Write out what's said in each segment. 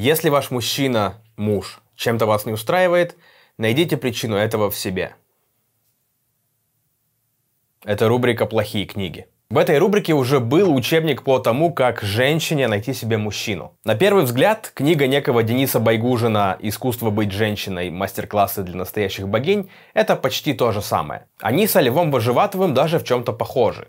Если ваш мужчина, муж, чем-то вас не устраивает, найдите причину этого в себе. Это рубрика «Плохие книги». В этой рубрике уже был учебник по тому, как женщине найти себе мужчину. На первый взгляд, книга некого Дениса Байгужина «Искусство быть женщиной. Мастер-классы для настоящих богинь» — это почти то же самое. Они с Оливом Вожеватовым даже в чем-то похожи.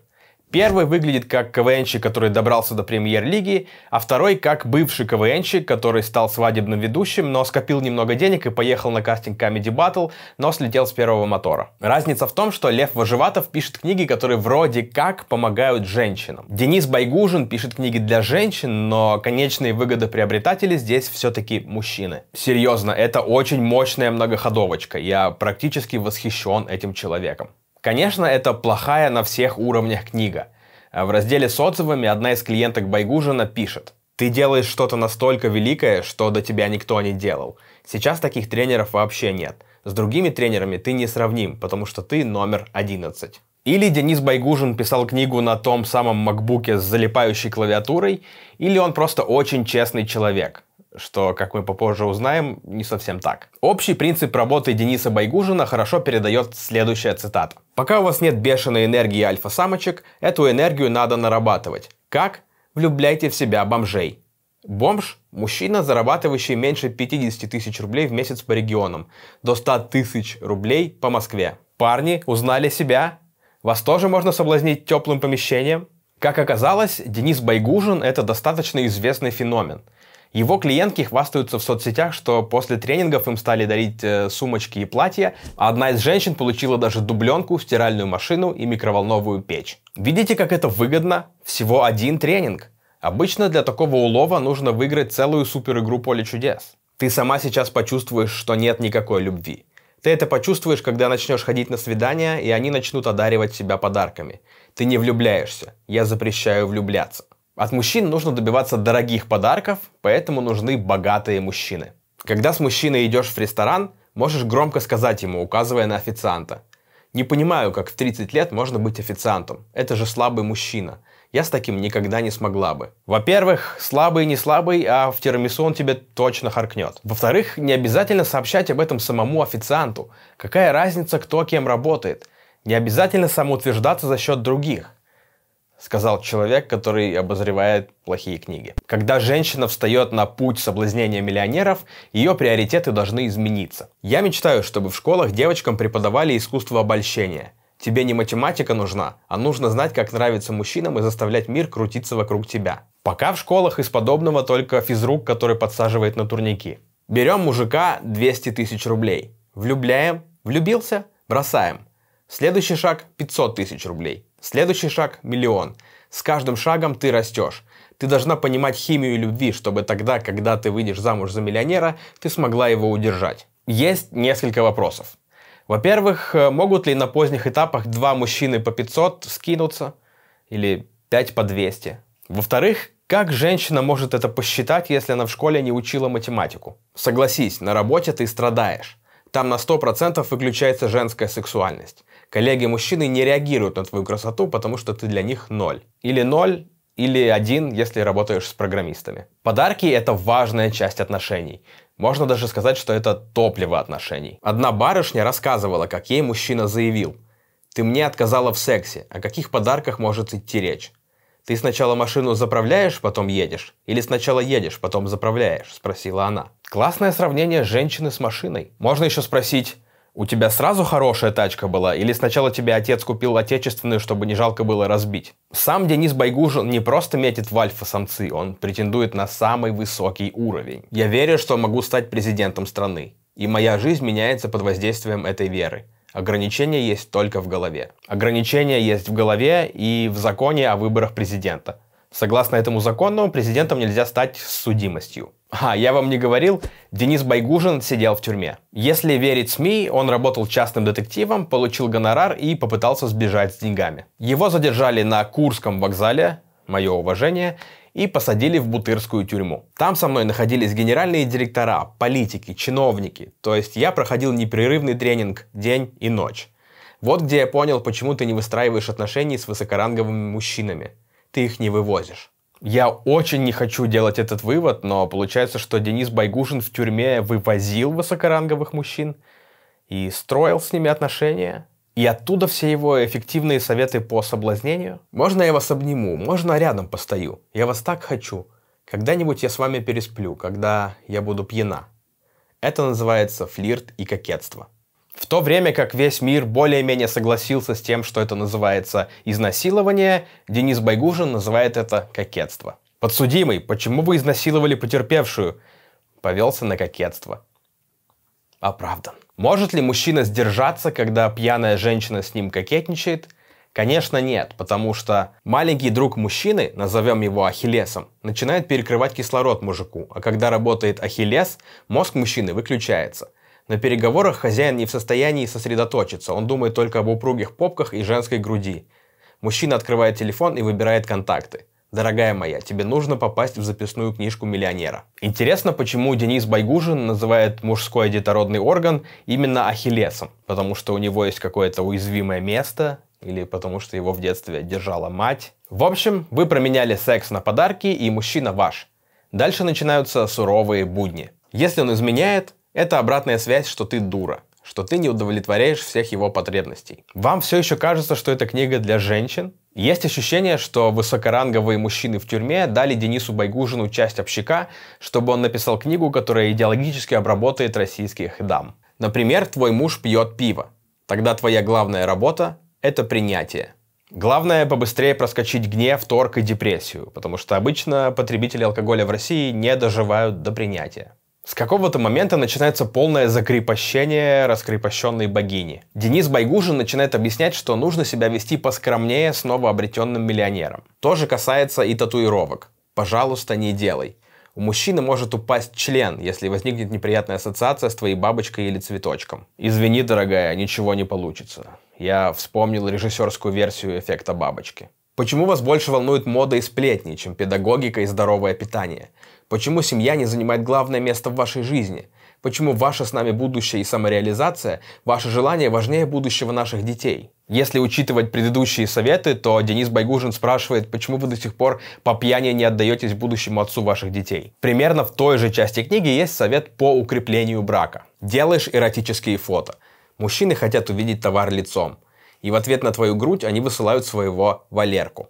Первый выглядит как КВНщик, который добрался до премьер-лиги, а второй как бывший КВНщик, который стал свадебным ведущим, но скопил немного денег и поехал на кастинг Comedy Battle, но слетел с первого мотора. Разница в том, что Лев Вожеватов пишет книги, которые вроде как помогают женщинам. Денис Байгужин пишет книги для женщин, но конечные выгодоприобретатели здесь все-таки мужчины. Серьезно, это очень мощная многоходовочка. Я практически восхищен этим человеком. Конечно, это плохая на всех уровнях книга. А в разделе «Социумами» одна из клиенток Байгужина пишет. «Ты делаешь что-то настолько великое, что до тебя никто не делал. Сейчас таких тренеров вообще нет. С другими тренерами ты не сравним, потому что ты номер 11. Или Денис Байгужин писал книгу на том самом макбуке с залипающей клавиатурой, или он просто очень честный человек что, как мы попозже узнаем, не совсем так. Общий принцип работы Дениса Байгужина хорошо передает следующая цитата. «Пока у вас нет бешеной энергии альфа-самочек, эту энергию надо нарабатывать. Как? Влюбляйте в себя бомжей». Бомж – мужчина, зарабатывающий меньше 50 тысяч рублей в месяц по регионам, до 100 тысяч рублей по Москве. Парни узнали себя? Вас тоже можно соблазнить теплым помещением? Как оказалось, Денис Байгужин – это достаточно известный феномен – его клиентки хвастаются в соцсетях, что после тренингов им стали дарить э, сумочки и платья, а одна из женщин получила даже дубленку, стиральную машину и микроволновую печь. Видите, как это выгодно? Всего один тренинг. Обычно для такого улова нужно выиграть целую суперигру поле чудес. Ты сама сейчас почувствуешь, что нет никакой любви. Ты это почувствуешь, когда начнешь ходить на свидания, и они начнут одаривать себя подарками. Ты не влюбляешься. Я запрещаю влюбляться. От мужчин нужно добиваться дорогих подарков, поэтому нужны богатые мужчины. Когда с мужчиной идешь в ресторан, можешь громко сказать ему, указывая на официанта. Не понимаю, как в 30 лет можно быть официантом. Это же слабый мужчина. Я с таким никогда не смогла бы. Во-первых, слабый не слабый, а в тирамису он тебе точно харкнет. Во-вторых, не обязательно сообщать об этом самому официанту. Какая разница, кто кем работает. Не обязательно самоутверждаться за счет других сказал человек, который обозревает плохие книги. Когда женщина встает на путь соблазнения миллионеров, ее приоритеты должны измениться. Я мечтаю, чтобы в школах девочкам преподавали искусство обольщения. Тебе не математика нужна, а нужно знать, как нравится мужчинам и заставлять мир крутиться вокруг тебя. Пока в школах из подобного только физрук, который подсаживает на турники. Берем мужика 200 тысяч рублей. Влюбляем. Влюбился? Бросаем. Следующий шаг 500 тысяч рублей. Следующий шаг – миллион. С каждым шагом ты растешь. Ты должна понимать химию любви, чтобы тогда, когда ты выйдешь замуж за миллионера, ты смогла его удержать. Есть несколько вопросов. Во-первых, э, могут ли на поздних этапах два мужчины по 500 скинуться? Или 5 по 200? Во-вторых, как женщина может это посчитать, если она в школе не учила математику? Согласись, на работе ты страдаешь. Там на 100% выключается женская сексуальность. Коллеги-мужчины не реагируют на твою красоту, потому что ты для них ноль. Или ноль, или один, если работаешь с программистами. Подарки – это важная часть отношений. Можно даже сказать, что это топливо отношений. Одна барышня рассказывала, как ей мужчина заявил. «Ты мне отказала в сексе, о каких подарках может идти речь?» «Ты сначала машину заправляешь, потом едешь? Или сначала едешь, потом заправляешь?» – спросила она. Классное сравнение женщины с машиной. Можно еще спросить, у тебя сразу хорошая тачка была, или сначала тебе отец купил отечественную, чтобы не жалко было разбить? Сам Денис Байгужин не просто метит в альфа-самцы, он претендует на самый высокий уровень. Я верю, что могу стать президентом страны, и моя жизнь меняется под воздействием этой веры. Ограничения есть только в голове. Ограничения есть в голове и в законе о выборах президента. Согласно этому закону, президентом нельзя стать с судимостью. А, я вам не говорил, Денис Байгужин сидел в тюрьме. Если верить СМИ, он работал частным детективом, получил гонорар и попытался сбежать с деньгами. Его задержали на Курском вокзале, мое уважение, и посадили в Бутырскую тюрьму. Там со мной находились генеральные директора, политики, чиновники. То есть я проходил непрерывный тренинг день и ночь. Вот где я понял, почему ты не выстраиваешь отношений с высокоранговыми мужчинами. Ты их не вывозишь. Я очень не хочу делать этот вывод, но получается, что Денис Байгужин в тюрьме вывозил высокоранговых мужчин и строил с ними отношения. И оттуда все его эффективные советы по соблазнению. Можно я вас обниму, можно рядом постою. Я вас так хочу. Когда-нибудь я с вами пересплю, когда я буду пьяна. Это называется флирт и кокетство. В то время как весь мир более-менее согласился с тем, что это называется изнасилование, Денис Байгужин называет это кокетство. Подсудимый, почему вы изнасиловали потерпевшую? Повелся на кокетство. Оправдан. Может ли мужчина сдержаться, когда пьяная женщина с ним кокетничает? Конечно нет, потому что маленький друг мужчины, назовем его Ахиллесом, начинает перекрывать кислород мужику, а когда работает Ахиллес, мозг мужчины выключается – на переговорах хозяин не в состоянии сосредоточиться, он думает только об упругих попках и женской груди. Мужчина открывает телефон и выбирает контакты. Дорогая моя, тебе нужно попасть в записную книжку миллионера. Интересно, почему Денис Байгужин называет мужской детородный орган именно ахиллесом? Потому что у него есть какое-то уязвимое место, или потому что его в детстве держала мать. В общем, вы променяли секс на подарки, и мужчина ваш. Дальше начинаются суровые будни. Если он изменяет, это обратная связь, что ты дура, что ты не удовлетворяешь всех его потребностей. Вам все еще кажется, что это книга для женщин? Есть ощущение, что высокоранговые мужчины в тюрьме дали Денису Байгужину часть общака, чтобы он написал книгу, которая идеологически обработает российских дам. Например, твой муж пьет пиво. Тогда твоя главная работа – это принятие. Главное побыстрее проскочить гнев, торг и депрессию, потому что обычно потребители алкоголя в России не доживают до принятия. С какого-то момента начинается полное закрепощение раскрепощенной богини. Денис Байгужин начинает объяснять, что нужно себя вести поскромнее с новообретенным миллионером. То же касается и татуировок. Пожалуйста, не делай. У мужчины может упасть член, если возникнет неприятная ассоциация с твоей бабочкой или цветочком. Извини, дорогая, ничего не получится. Я вспомнил режиссерскую версию эффекта бабочки. Почему вас больше волнует мода и сплетни, чем педагогика и здоровое питание? Почему семья не занимает главное место в вашей жизни? Почему ваше с нами будущее и самореализация, ваше желание важнее будущего наших детей? Если учитывать предыдущие советы, то Денис Байгужин спрашивает, почему вы до сих пор по пьяни не отдаетесь будущему отцу ваших детей. Примерно в той же части книги есть совет по укреплению брака. Делаешь эротические фото. Мужчины хотят увидеть товар лицом – и в ответ на твою грудь они высылают своего валерку.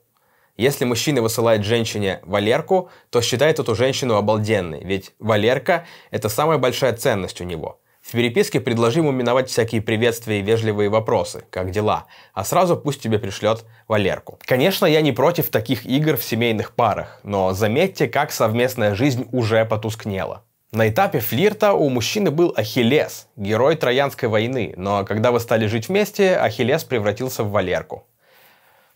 Если мужчина высылает женщине валерку, то считает эту женщину обалденной, ведь валерка – это самая большая ценность у него. В переписке предложи ему миновать всякие приветствия и вежливые вопросы, как дела, а сразу пусть тебе пришлет Валерку. Конечно, я не против таких игр в семейных парах, но заметьте, как совместная жизнь уже потускнела. На этапе флирта у мужчины был Ахиллес, герой Троянской войны, но когда вы стали жить вместе, Ахиллес превратился в Валерку.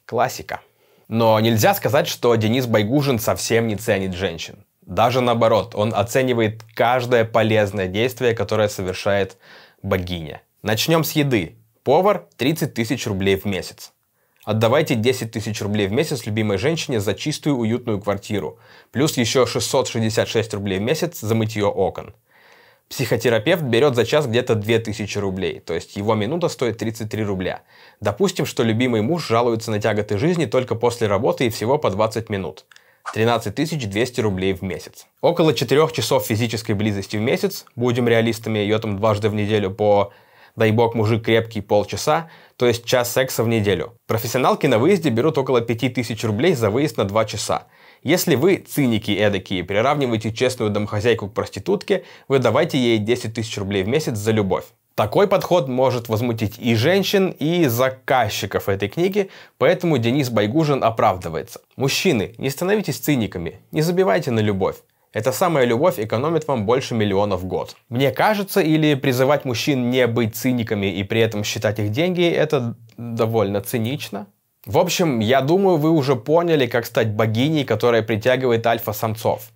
Классика. Но нельзя сказать, что Денис Байгужин совсем не ценит женщин. Даже наоборот, он оценивает каждое полезное действие, которое совершает богиня. Начнем с еды. Повар 30 тысяч рублей в месяц. Отдавайте 10 тысяч рублей в месяц любимой женщине за чистую уютную квартиру, плюс еще 666 рублей в месяц за мытье окон. Психотерапевт берет за час где-то 2000 рублей, то есть его минута стоит 33 рубля. Допустим, что любимый муж жалуется на тяготы жизни только после работы и всего по 20 минут. 13 200 рублей в месяц. Около 4 часов физической близости в месяц, будем реалистами, ее там дважды в неделю по дай бог мужик крепкий полчаса, то есть час секса в неделю. Профессионалки на выезде берут около 5000 рублей за выезд на 2 часа. Если вы, циники эдакие, приравниваете честную домохозяйку к проститутке, вы давайте ей 10 тысяч рублей в месяц за любовь. Такой подход может возмутить и женщин, и заказчиков этой книги, поэтому Денис Байгужин оправдывается. Мужчины, не становитесь циниками, не забивайте на любовь. Эта самая любовь экономит вам больше миллионов в год. Мне кажется, или призывать мужчин не быть циниками и при этом считать их деньги, это довольно цинично. В общем, я думаю, вы уже поняли, как стать богиней, которая притягивает альфа-самцов.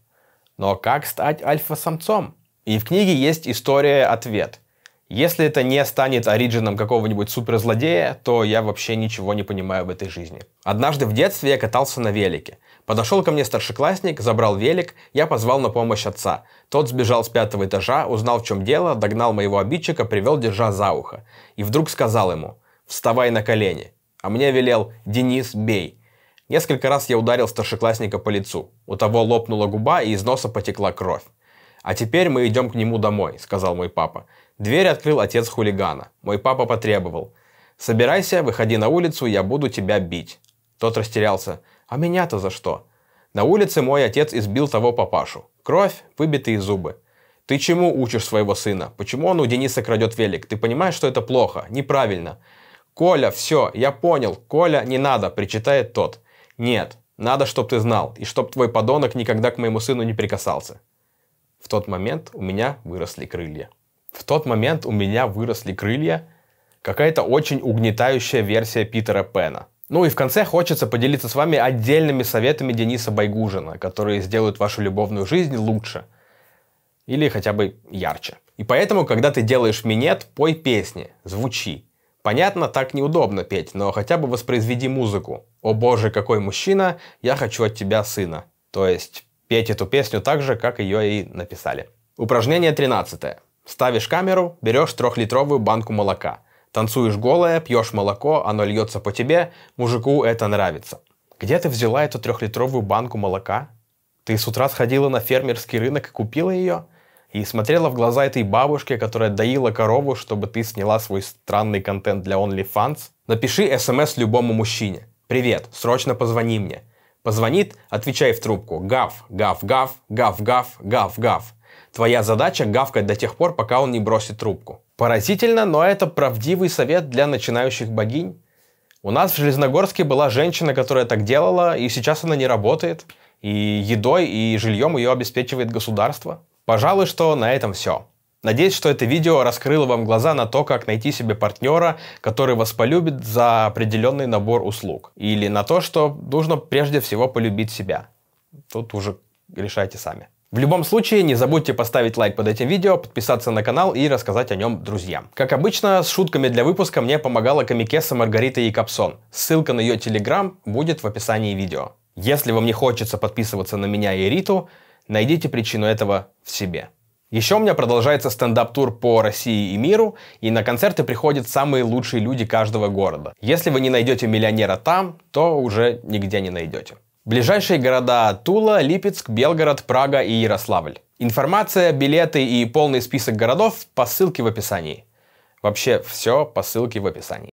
Но как стать альфа-самцом? И в книге есть история-ответ – если это не станет ориджином какого-нибудь суперзлодея, то я вообще ничего не понимаю в этой жизни. Однажды в детстве я катался на велике. Подошел ко мне старшеклассник, забрал велик, я позвал на помощь отца. Тот сбежал с пятого этажа, узнал в чем дело, догнал моего обидчика, привел держа за ухо. И вдруг сказал ему «Вставай на колени». А мне велел «Денис, бей». Несколько раз я ударил старшеклассника по лицу. У того лопнула губа и из носа потекла кровь. «А теперь мы идем к нему домой», — сказал мой папа. Дверь открыл отец хулигана. Мой папа потребовал. «Собирайся, выходи на улицу, я буду тебя бить». Тот растерялся. «А меня-то за что?» На улице мой отец избил того папашу. Кровь, выбитые зубы. «Ты чему учишь своего сына? Почему он у Дениса крадет велик? Ты понимаешь, что это плохо? Неправильно». «Коля, все, я понял. Коля, не надо», – причитает тот. «Нет, надо, чтоб ты знал, и чтоб твой подонок никогда к моему сыну не прикасался». В тот момент у меня выросли крылья. В тот момент у меня выросли крылья. Какая-то очень угнетающая версия Питера Пена. Ну и в конце хочется поделиться с вами отдельными советами Дениса Байгужина, которые сделают вашу любовную жизнь лучше. Или хотя бы ярче. И поэтому, когда ты делаешь минет, пой песни, звучи. Понятно, так неудобно петь, но хотя бы воспроизведи музыку. «О боже, какой мужчина, я хочу от тебя сына». То есть петь эту песню так же, как ее и написали. Упражнение 13. Ставишь камеру, берешь трехлитровую банку молока. Танцуешь голая, пьешь молоко, оно льется по тебе, мужику это нравится. Где ты взяла эту трехлитровую банку молока? Ты с утра сходила на фермерский рынок и купила ее? И смотрела в глаза этой бабушке, которая доила корову, чтобы ты сняла свой странный контент для OnlyFans? Напиши смс любому мужчине. «Привет, срочно позвони мне». Позвонит, отвечай в трубку. Гав, гав, гав, гав, гав, гав, гав. Твоя задача гавкать до тех пор, пока он не бросит трубку. Поразительно, но это правдивый совет для начинающих богинь. У нас в Железногорске была женщина, которая так делала, и сейчас она не работает. И едой, и жильем ее обеспечивает государство. Пожалуй, что на этом все. Надеюсь, что это видео раскрыло вам глаза на то, как найти себе партнера, который вас полюбит за определенный набор услуг. Или на то, что нужно прежде всего полюбить себя. Тут уже решайте сами. В любом случае, не забудьте поставить лайк под этим видео, подписаться на канал и рассказать о нем друзьям. Как обычно, с шутками для выпуска мне помогала комикеса Маргарита Якобсон. Ссылка на ее телеграм будет в описании видео. Если вам не хочется подписываться на меня и Риту, найдите причину этого в себе. Еще у меня продолжается стендап-тур по России и миру, и на концерты приходят самые лучшие люди каждого города. Если вы не найдете миллионера там, то уже нигде не найдете. Ближайшие города Тула, Липецк, Белгород, Прага и Ярославль. Информация, билеты и полный список городов по ссылке в описании. Вообще все по ссылке в описании.